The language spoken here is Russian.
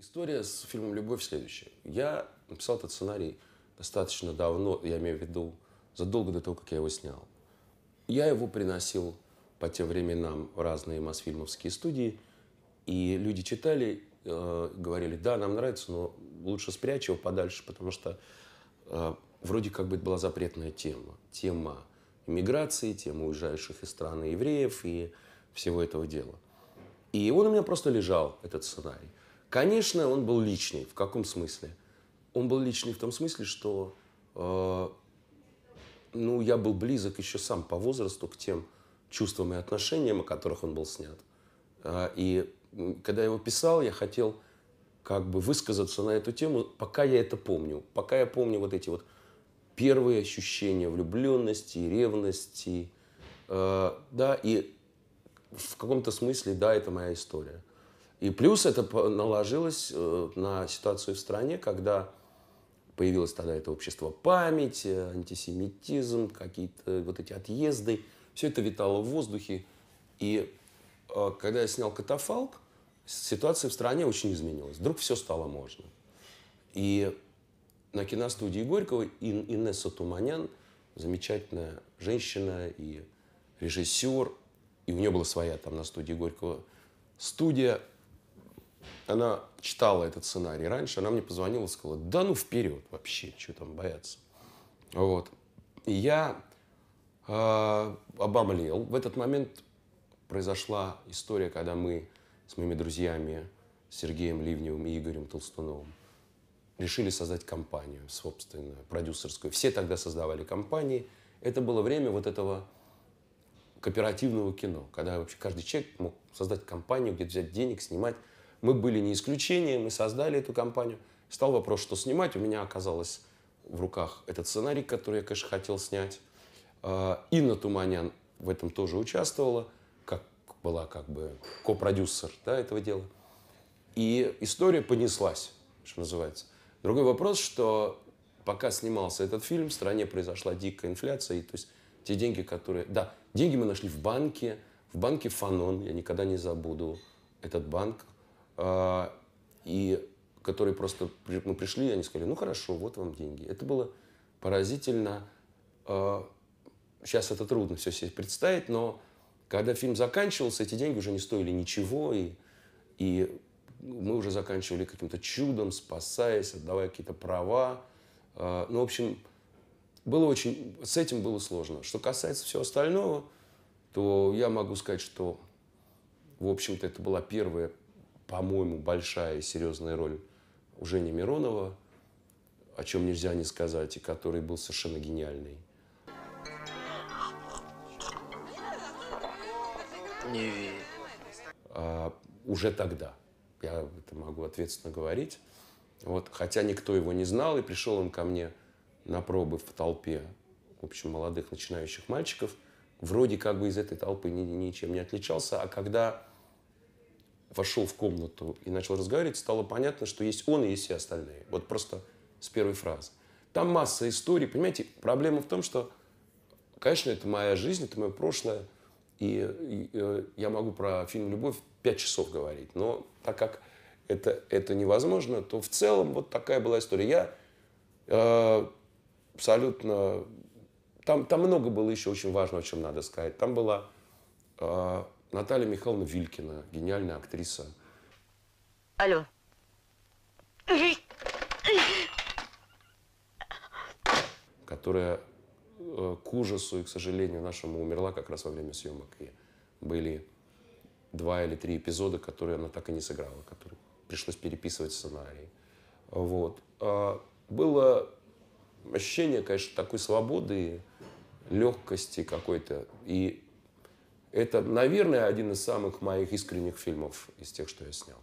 История с фильмом «Любовь» следующая. Я написал этот сценарий достаточно давно, я имею в виду задолго до того, как я его снял. Я его приносил по тем временам в разные мосфильмовские студии, и люди читали, э, говорили, да, нам нравится, но лучше спрячь его подальше, потому что э, вроде как бы это была запретная тема. Тема миграции, тема уезжающих из страны евреев и всего этого дела. И он у меня просто лежал, этот сценарий. Конечно, он был личный. В каком смысле? Он был личный в том смысле, что э, ну, я был близок еще сам по возрасту к тем чувствам и отношениям, о которых он был снят. Э, и когда я его писал, я хотел как бы высказаться на эту тему, пока я это помню. Пока я помню вот эти вот первые ощущения влюбленности, ревности. Э, да, и в каком-то смысле, да, это моя история. И плюс это наложилось э, на ситуацию в стране, когда появилось тогда это общество памяти, антисемитизм, какие-то вот эти отъезды. Все это витало в воздухе. И э, когда я снял «Катафалк», ситуация в стране очень изменилась. Вдруг все стало можно. И на киностудии Горького Ин Инесса Туманян, замечательная женщина и режиссер, и у нее была своя там на студии Горького студия, она читала этот сценарий раньше, она мне позвонила и сказала, да ну вперед вообще, что там бояться. Вот. И я э, обомлел. В этот момент произошла история, когда мы с моими друзьями Сергеем Ливневым и Игорем Толстуновым решили создать компанию, собственную продюсерскую. Все тогда создавали компании. Это было время вот этого кооперативного кино, когда вообще каждый человек мог создать компанию, где взять денег, снимать. Мы были не исключением, мы создали эту компанию. Стал вопрос, что снимать. У меня оказалось в руках этот сценарий, который я, конечно, хотел снять. А, Инна Туманян в этом тоже участвовала, как была как бы ко-продюсер, да, этого дела. И история понеслась, что называется. Другой вопрос, что пока снимался этот фильм, в стране произошла дикая инфляция, и то есть те деньги, которые... Да, деньги мы нашли в банке, в банке Фанон, я никогда не забуду этот банк, а, и которые просто мы ну, пришли, и они сказали, ну хорошо, вот вам деньги. Это было поразительно. Сейчас а, это трудно все себе представить, но когда фильм заканчивался, эти деньги уже не стоили ничего, и, и мы уже заканчивали каким-то чудом, спасаясь, отдавая какие-то права. А, ну, в общем, было очень, с этим было сложно. Что касается всего остального, то я могу сказать, что, в общем-то, это была первая по-моему, большая и серьезная роль у Жени Миронова, о чем нельзя не сказать, и который был совершенно гениальный. Не верю. А, уже тогда. Я это могу ответственно говорить. Вот, хотя никто его не знал, и пришел он ко мне на пробы в толпе, в общем, молодых начинающих мальчиков. Вроде как бы из этой толпы ни ничем не отличался, а когда вошел в комнату и начал разговаривать, стало понятно, что есть он и есть все остальные. Вот просто с первой фразы. Там масса историй, понимаете, проблема в том, что, конечно, это моя жизнь, это мое прошлое, и, и э, я могу про фильм «Любовь» пять часов говорить, но так как это, это невозможно, то в целом вот такая была история. Я э, абсолютно... Там, там много было еще очень важного, о чем надо сказать. Там была э, Наталья Михайловна Вилькина, гениальная актриса. Алло. Которая э, к ужасу и, к сожалению, нашему умерла как раз во время съемок. И были два или три эпизода, которые она так и не сыграла, которые пришлось переписывать сценарий. Вот. А, было ощущение, конечно, такой свободы, легкости какой-то. И это, наверное, один из самых моих искренних фильмов из тех, что я снял.